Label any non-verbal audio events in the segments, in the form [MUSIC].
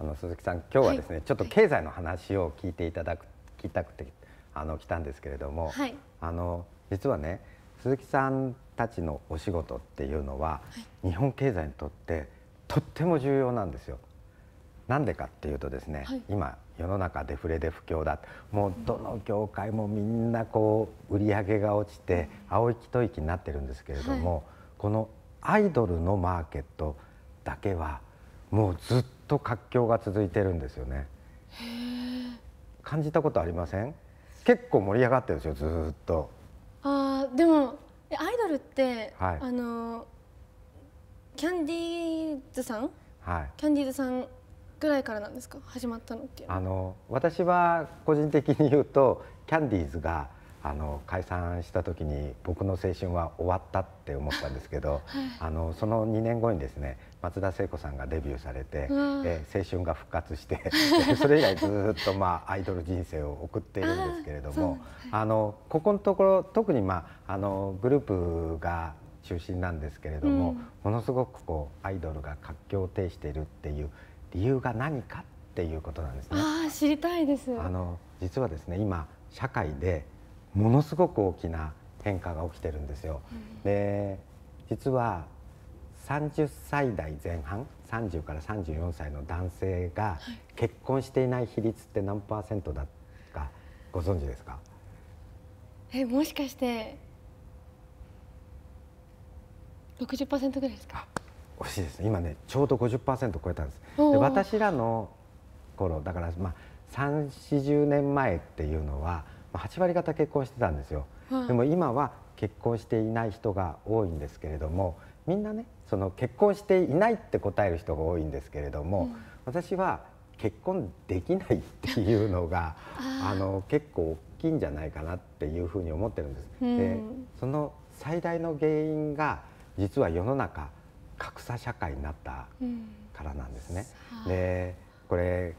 あの鈴木さん今日はですね、はい、ちょっと経済の話を聞いていただく聞きたくてあの来たんですけれども、はい、あの実はね鈴木さんたちのお仕事っていうのは、はい、日本経済にとってとっても重要なんですよ。なんでかっていうとですね、今世の中デフレで不況だもうどの業界もみんなこう売り上げが落ちて青い吐息になってるんですけれども、このアイドルのマーケットだけはもうずっとと活況が続いてるんですよね感じたことありません結構盛り上がってるんですよずっとああでもアイドルって、はい、あのキャンディーズさん、はい、キャンディーズさんぐらいからなんですか始まったのってあの私は個人的に言うとキャンディーズがあの解散した時に僕の青春は終わったって思ったんですけど、[LAUGHS] はい、あのその2年後にですね松田聖子さんがデビューされて、うえー、青春が復活して [LAUGHS] それ以来ずっと、まあ、アイドル人生を送っているんですけれどもあのここのところ特に、まあ、あのグループが中心なんですけれども、うん、ものすごくこうアイドルが活況を呈しているっていう理由が何かっていうことなんですね。あ知りたいですあの実はですね今社会でものすごく大きな変化が起きてるんですよ。うん、で実は30歳代前半30から34歳の男性が結婚していない比率って何パーセントだかご存知ですかえもしかして60%ぐらいですか惜しいです今ねちょうど50%超えたんですで私らの頃だからまあ340年前っていうのは8割方結婚してたんですよ、はい、でも今は結婚していない人が多いんですけれどもみんなねその結婚していないって答える人が多いんですけれども、うん、私は結婚できないっていうのが [LAUGHS] あの結構大きいんじゃないかなっていうふうに思ってるんです。うん、でその最大の原因が実は世の中格差社会になったからなんですね。うん、でこれ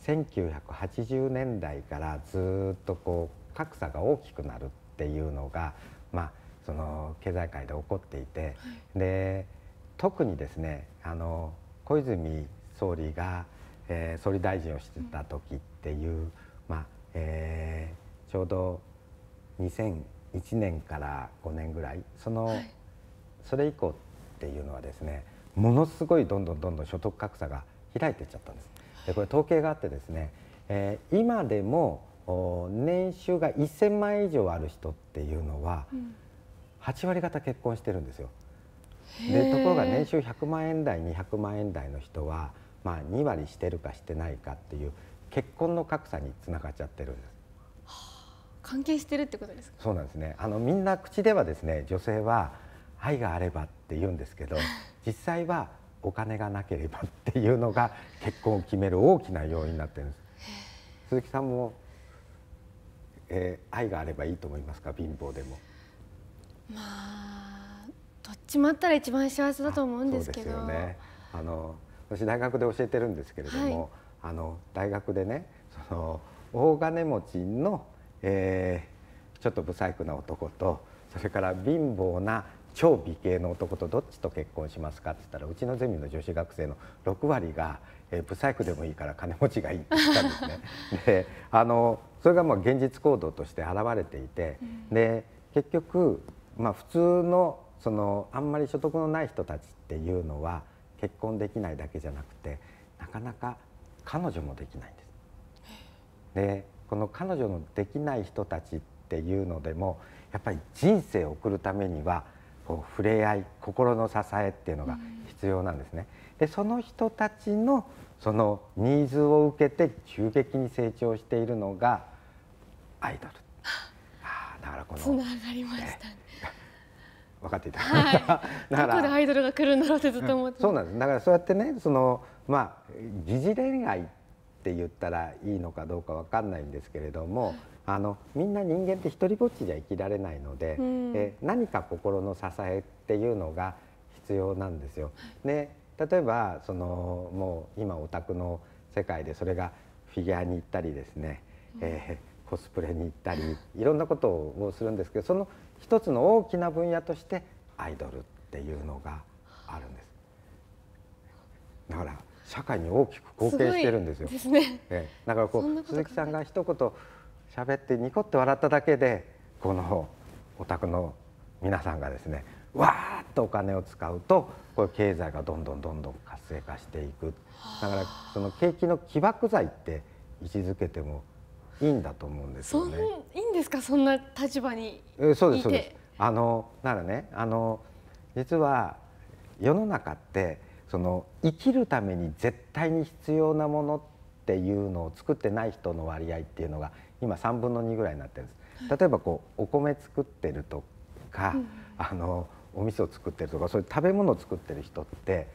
1980年代からずっとこう格差が大きくなるっていうのがまあその経済界で起こっていて、で特にですねあの小泉総理が、えー、総理大臣をしてた時っていう、まあえー、ちょうど2001年から5年ぐらいその、はい、それ以降っていうのはですねものすごいどんどんどんどん所得格差が開いていっちゃったんです。でこれ統計があってですね、えー、今でも年収が1000万円以上ある人っていうのは、うん8割方結婚してるんですよ。でところが年収100万円台200万円台の人は、まあ、2割してるかしてないかっていう結婚の格差につながっちゃってるんです。はあ、関係してるってことですか。そうなんですね。あのみんな口ではですね、女性は愛があればって言うんですけど、[LAUGHS] 実際はお金がなければっていうのが結婚を決める大きな要因になってるんです。鈴木さんも、えー、愛があればいいと思いますか、貧乏でも。まあどっちもあったら一番幸せだと思うんですけどそうですよねあの私大学で教えてるんですけれども、はい、あの大学でねその大金持ちの、えー、ちょっと不細工な男とそれから貧乏な超美形の男とどっちと結婚しますかって言ったらうちのゼミの女子学生の6割が、えー、不細工でもいいから金持ちがいいって言ったんですね。[LAUGHS] であのそれがもう現実行動として現れていて、で結局まあ、普通のそのあんまり所得のない人たちっていうのは結婚できないだけじゃなくてなかなか彼女もできないんです。でこの彼女のできない人たちっていうのでもやっぱり人生を送るためにはこう触れ合い心の支えっていうのが必要なんですね。でその人たちのそのニーズを受けて急激に成長しているのがアイドル。あだからこのつながりましたね分かっていた、はい、[LAUGHS] だからどこでアイドルが来るんだろうってずっと思って、うん、そうなんですだからそうやってねそのまあ疑似恋愛って言ったらいいのかどうか分かんないんですけれども、あのみんな人間って一人ぼっちじゃ生きられないので、うん、え何か心の支えっていうのが必要なんですよ。で例えばそのもう今オタクの世界でそれがフィギュアに行ったりですね、えー、コスプレに行ったりいろんなことをするんですけどその一つの大きな分野としてアイドルっていうのがあるんですだから社会に大きく貢献してるんですよですね、ええ、だからこう鈴木さんが一言喋ってニコって笑っただけでこのお宅の皆さんがですねわーっとお金を使うとこれ経済がどんどんどんどん活性化していくだからその景気の起爆剤って位置づけてもいいんだと思うんですよね。いいんですかそんな立場にえそうですそうです。あのならねあの実は世の中ってその生きるために絶対に必要なものっていうのを作ってない人の割合っていうのが今三分の二ぐらいになってるんです。例えばこうお米作ってるとか、うん、あのお味噌作ってるとかそういう食べ物を作ってる人って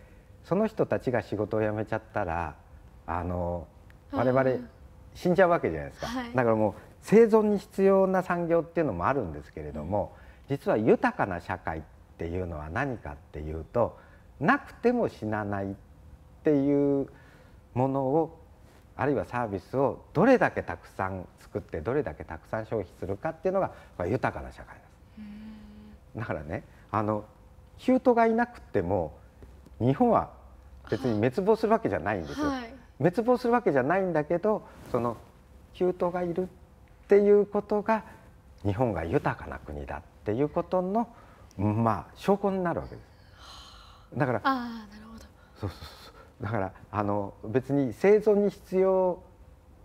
その人たちが仕事を辞めちゃったらあの我々死んじゃうわけじゃないですか、はい、だからもう生存に必要な産業っていうのもあるんですけれども、うん、実は豊かな社会っていうのは何かっていうとなくても死なないっていうものをあるいはサービスをどれだけたくさん作ってどれだけたくさん消費するかっていうのが豊かな社会です。だからねあのヒュートがいなくても日本は別に滅亡するわけじゃないんですよ、はい、滅亡するわけじゃないんだけどその給湯がいるっていうことが日本が豊かな国だっていうことのまあ証拠になるわけです。だからあなるほどそうそうそうだからあの別に生存に必要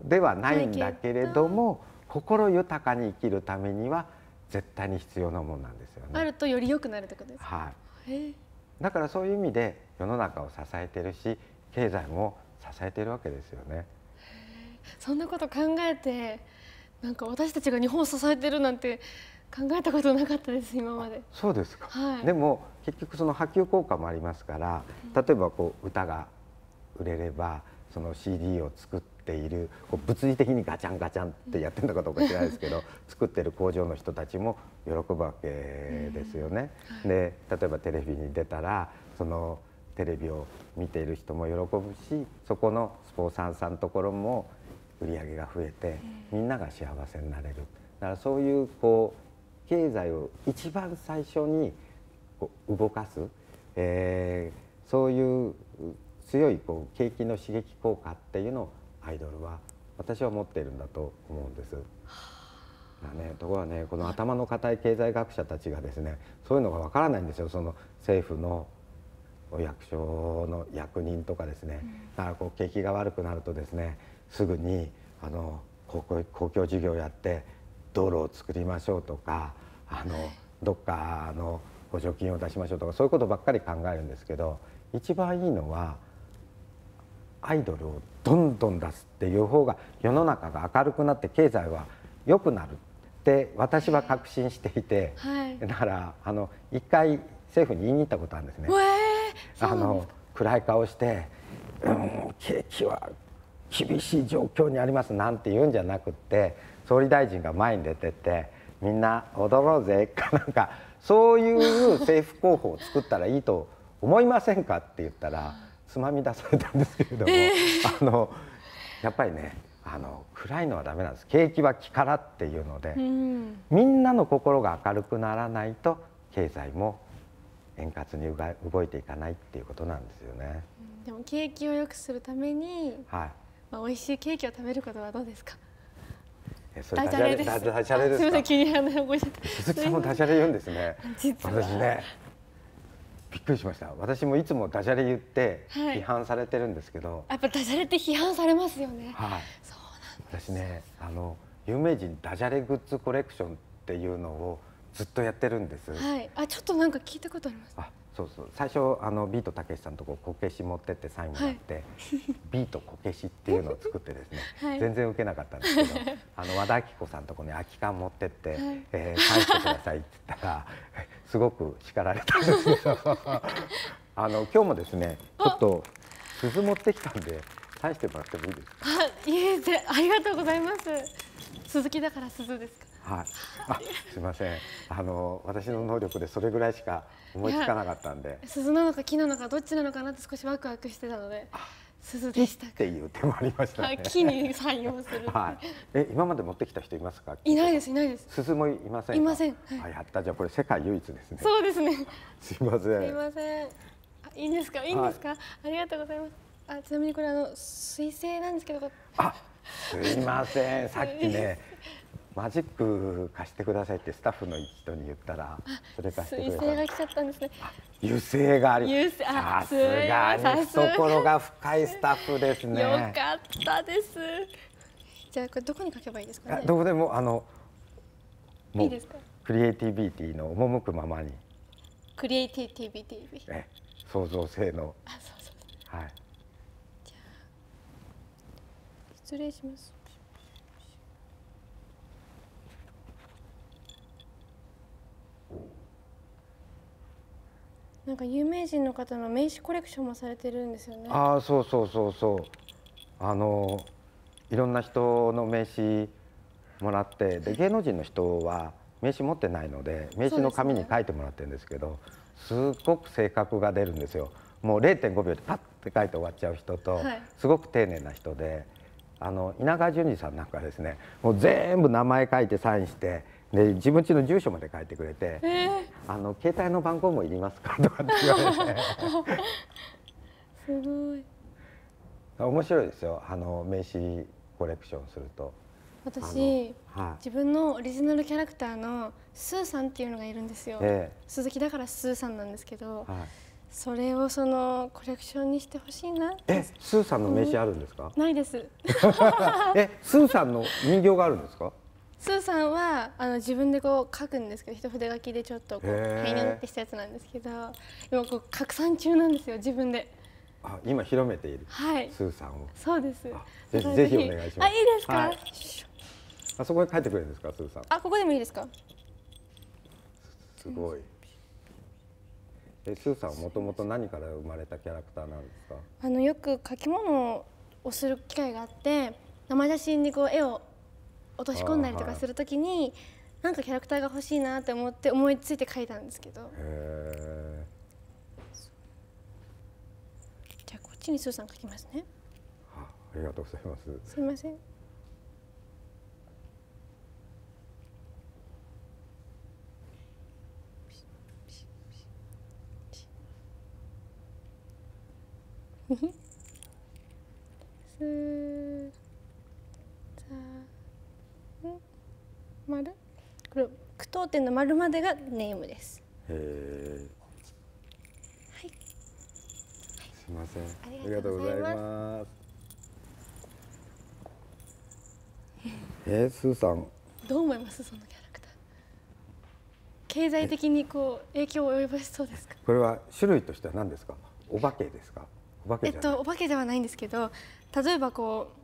ではないんだけれども心豊かに生きるためには絶対に必要なものなんですよね。あるとより良くなるってことですか、はい、だからそういう意味で世の中を支えてるし経済も支えているわけですよね。そんなこと考えてなんか私たちが日本を支えてるなんて考えたことなかったです今まで。そうですか、はい、でも結局その波及効果もありますから例えばこう歌が売れればその CD を作っているこう物理的にガチャンガチャンってやってるのかどうか知らないですけど [LAUGHS] 作ってる工場の人たちも喜ぶわけですよね。で例えばテレビに出たらそのテレビを見ている人も喜ぶしそこのスポーサーさんのところも売り上げが増えてみんなが幸せになれるだからそういうこう経済を一番最初に動かす、えー、そういう強いこう景気の刺激効果っていうのをアイドルは私は持っているんだと思うんです。だね、ところがねこの頭の固い経済学者たちがですねそういうのがわからないんですよその政府の役所の役人とかですね、だからこう景気が悪くなるとですねすぐにあの公共事業やって道路を作りましょうとかあの、どっかの補助金を出しましょうとかそういうことばっかり考えるんですけど一番いいのはアイドルをどんどん出すっていう方が世の中が明るくなって経済は良くなるって私は確信していて、はい、だからあの一回政府に言いに行ったことあるんですね。あの暗い顔して、うん、景気は厳しい状況にありますなんて言うんじゃなくって総理大臣が前に出てってみんな踊ろうぜかなんかそういう政府候補を作ったらいいと思いませんかって言ったらつまみ出されたんですけれども、えー、あのやっぱりねあの暗いのはダメなんです景気は気からっていうので、うん、みんなの心が明るくならないと経済も円滑に動いていかないっていうことなんですよね。でも景気を良くするために、はい、まあ美味しいケーキを食べることはどうですか。ダジャレです。ダジャレです。すみません急に話覚えちゃった。鈴木さんもダジャレ言うんですね。私ね、びっくりしました。私もいつもダジャレ言って批判されてるんですけど、はい、やっぱダジャレって批判されますよね。はい。そうなん私ね、あの有名人ダジャレグッズコレクションっていうのをずっとやってるんです。はい。あ、ちょっとなんか聞いたことあります。あ、そうそう。最初あのビートたけしさんとここけし持ってってサインもらって、はい、[LAUGHS] [LAUGHS] ビートこけしっていうのを作ってですね、はい、全然受けなかったんですけど、[LAUGHS] あの和田アキ子さんとこに空き缶持ってって、はい、えー、返してくださいって言ったら、すごく叱られたんですけあの今日もですね、ちょっと鈴持ってきたんで。返してもらってもいいですか。あ、いえ、でありがとうございます。鈴木だから鈴ですか。はい、あすみませんあの私の能力でそれぐらいしか思いつかなかったんで鈴なのか木なのかどっちなのかなって少しワクワクしてたので鈴でしたっていう手もありました、ね、木に採用するはいえ今まで持ってきた人いますかいないですいないです鈴もいませんいません、はい、やったじゃこれ世界唯一ですねそうですねすみませんすみませんいいんですかいいんですか、はい、ありがとうございますあちなみにこれあの水星なんですけどあすいませんさっきねマジック貸してくださいってスタッフの人に言ったらそれ貸してくれた彗が来ちゃったんですね油性がありさすがに懐が深いスタッフですねよかったですじゃあこれどこに書けばいいですか、ね、どこでもあのもうクリエイティビティの赴くままにクリエイティビティえ、創造性のあそうそうはいじゃあ失礼しますなんか有名人の方の名刺コレクションもされてるんですよね。ああ、そうそうそうそう。あのいろんな人の名刺もらってで芸能人の人は名刺持ってないので名刺の紙に書いてもらってるんですけどす、っごく性格が出るんですよもう0.5秒でパッて書いて終わっちゃう人と、はい、すごく丁寧な人であの稲川淳二さんなんかですねもう全部名前書いてサインして。で自分ちの住所まで書いてくれて、えー、あの携帯の番号もいりますか [LAUGHS] とかって言われてすごい面白いですよあの名刺コレクションすると私、はい、自分のオリジナルキャラクターのスーさんっていうのがいるんですよ、えー、鈴木だからスーさんなんですけど、はい、それをそのコレクションにしてほしいなえスーさんの名刺あるんですか、うん、ないです [LAUGHS] えスーさんの人形があるんですかスーさんはあの自分でこう書くんですけど一筆書きでちょっとこう平年ってしたやつなんですけど今こう拡散中なんですよ自分で。あ今広めている、はい、スーさんをそうですぜひぜひお願いしますあいいですか、はい、あそこに書いてくれるんですかスーさんあここでもいいですかすごいえスーさんはもともと何から生まれたキャラクターなんですかあのよく書き物をする機会があって生写真にこう絵を落とし込んだりとかするときに、はい、なんかキャラクターが欲しいなって思って思いついて書いたんですけどじゃあこっちにスーさん書きますねありがとうございますすいませんすー丸これ句読点の丸までがネームですへえはい、すみませんありがとうございますえー、スーさんどう思いますそのキャラクター経済的にこう影響を及ぼしそうですかこれは種類としては何ですかお化けですかお化けえっとお化けではないんですけど例えばこう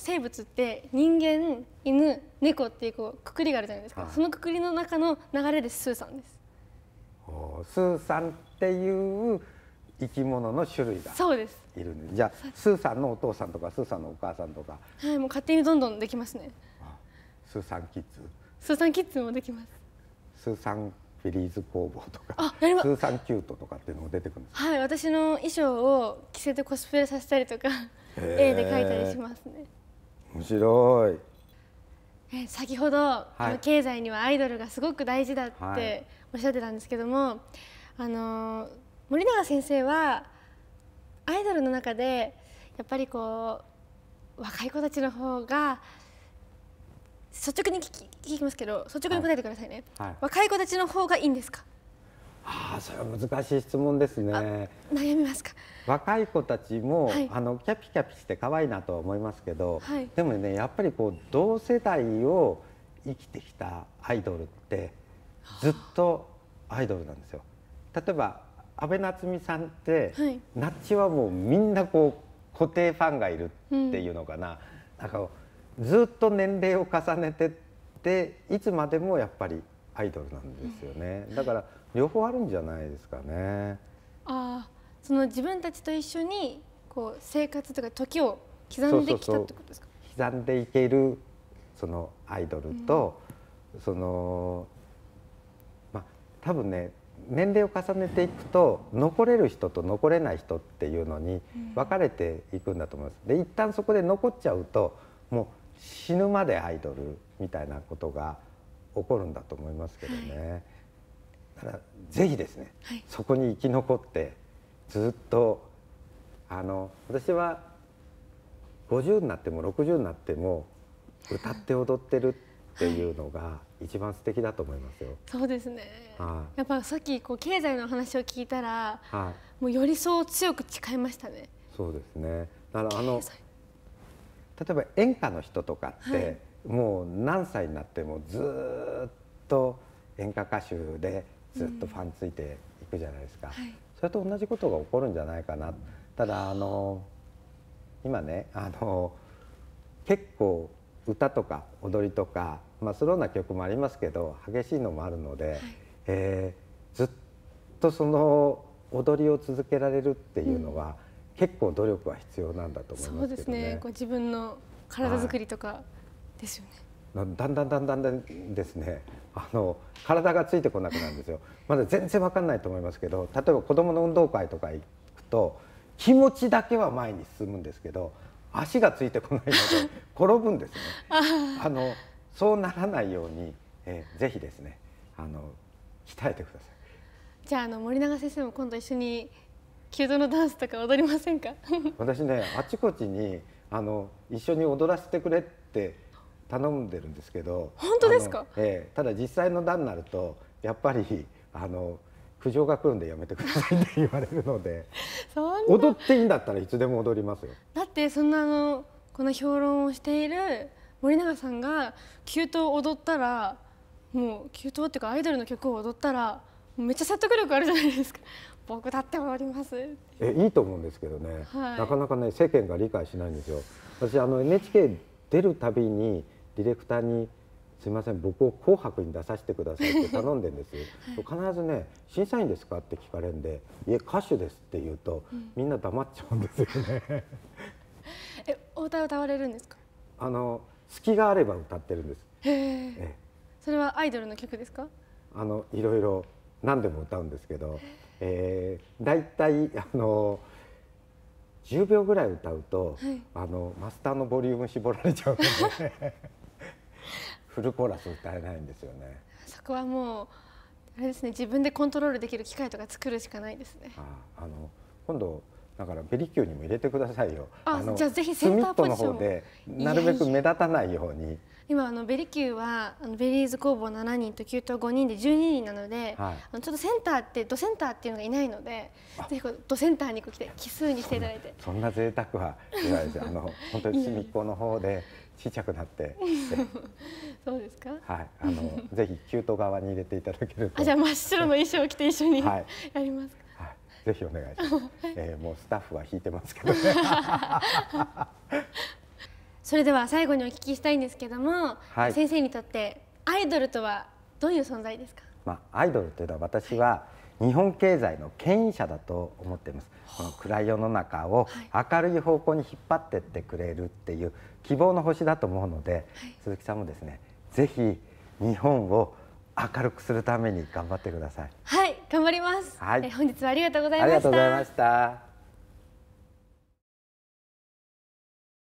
生物って人間犬猫っていうこうくくりがあるじゃないですか、はい、そのくくりの中の流れでスーさんですスーさんっていう生き物の種類がそうですいるんですじゃあスーさんのお父さんとかスーさんのお母さんとかはいもう勝手にどんどんできますねスーさんキッズスーさんキッズもできますスーさんフィリーズ工房とかあスーさんキュートとかっていうのも出てくるんですはい私の衣装を着せてコスプレさせたりとか絵で描いたりしますね面白いえ先ほど、はい、あの経済にはアイドルがすごく大事だっておっしゃってたんですけども、はい、あの森永先生はアイドルの中でやっぱりこう若い子たちの方が率直に聞き聞きますけど率直に答えてくださいね、はい、若い子たちの方がいいんですかああそれは難しい質問ですね悩みますか若い子たちも、はい、あのキャピキャピして可愛いなとは思いますけど、はい、でもねやっぱりこう同世代を生きてきたアイドルってずっとアイドルなんですよ例えば安倍夏実さんって、はい、ナッチはもうみんなこう固定ファンがいるっていうのかな、うん、なんかずっと年齢を重ねてっていつまでもやっぱりアイドルなんですよね、うん、だから、両方あるんじゃないですかね。あその自分たちと一緒にこう生活とか時を刻んできたってことですか刻んでいけるそのアイドルと、うん、そのまあ多分ね年齢を重ねていくと残れる人と残れない人っていうのに分かれていくんだと思います。で一旦そこで残っちゃうともう死ぬまでアイドルみたいなことが起こるんだと思いますけどね。はいからぜひですね、はい、そこに生き残ってずっとあの私は50になっても60になっても歌って踊ってるっていうのが一番素敵だと思いますよ。そうですね、はい、やっぱさっきこう経済の話を聞いたら、はい、もうよりそう強く誓いましたね。そうですねだからあの例えば演歌の人とかって、はい、もう何歳になってもずっと演歌歌手でずっとファンついていくじゃないですか、はい、それと同じことが起こるんじゃないかなただあの今ねあの結構歌とか踊りとか、まあ、スローな曲もありますけど激しいのもあるので、はい、えー、ずっとその踊りを続けられるっていうのは、うん、結構努力は必要なんだと思います、ね、そうですねこう自分の体作りとかですよね。はいだんだんだんだんですねあの体がついてこなくなるんですよまだ全然わかんないと思いますけど例えば子どもの運動会とか行くと気持ちだけは前に進むんですけど足がついてこないので転ぶんですねあのそうならないように、えー、ぜひですねあの鍛えてくださいじゃあの森永先生も今度一緒に弓道のダンスとか踊りませんか [LAUGHS] 私ねあちこちにあの一緒に踊らせてくれって頼んでるんですけど本当ですか、えー、ただ実際の段になるとやっぱりあの苦情が来るんでやめてくださいって言われるので [LAUGHS] 踊っていいんだったらいつでも踊りますよだってそんなあのこの評論をしている森永さんが急騰踊ったらもう急騰っていうかアイドルの曲を踊ったらめっちゃ説得力あるじゃないですか [LAUGHS] 僕だって踊りますえいいと思うんですけどね、はい、なかなかね世間が理解しないんですよ私あの NHK 出るたびにディレクターに「すいません僕を紅白に出させてください」って頼んでんですはい、必ずね「審査員ですか?」って聞かれるんで「いえ歌手です」って言うと、うん、みんな黙っちゃうんですよね [LAUGHS] えお歌歌われるんですかあの隙があれば歌ってるんですえそれはアイドルの曲ですかあのいろいろ何でも歌うんですけど、えー、だいたいあの10秒ぐらい歌うと、はい、あのマスターのボリューム絞られちゃうので [LAUGHS] フルコーラス歌えないんですよねそこはもうあれですね自分でコントロールできる機械とか作るしかないですねあの今度だからベリキューにも入れてくださいよあじゃあぜひセンターポジションでなるべく目立たないように今あのベリキューはあのベリーズ工房7人と給湯5人で12人なので、はい、あのちょっとセンターってドセンターっていうのがいないのでぜひドセンターに来て奇数にしていただいてそんな贅沢はわあの本当に隅っこの方でちっちゃくなって [LAUGHS] そうですかはいあの [LAUGHS] ぜひキュート側に入れていただけるとあじゃ真っ白の衣装を着て一緒に、はい、やりますか、はい、ぜひお願いします、[LAUGHS] えー、もうスタッフは引いてますけどねそれでは最後にお聞きしたいんですけども、はい、先生にとってアイドルとはどういう存在ですかまあアイドルというのは私は、日本経済の権威者だと思っていますこの暗い世の中を明るい方向に引っ張ってってくれるっていう希望の星だと思うので、はい、鈴木さんもですねぜひ日本を明るくするために頑張ってくださいはい頑張ります、はい、本日はありがとうございましたありがとうございました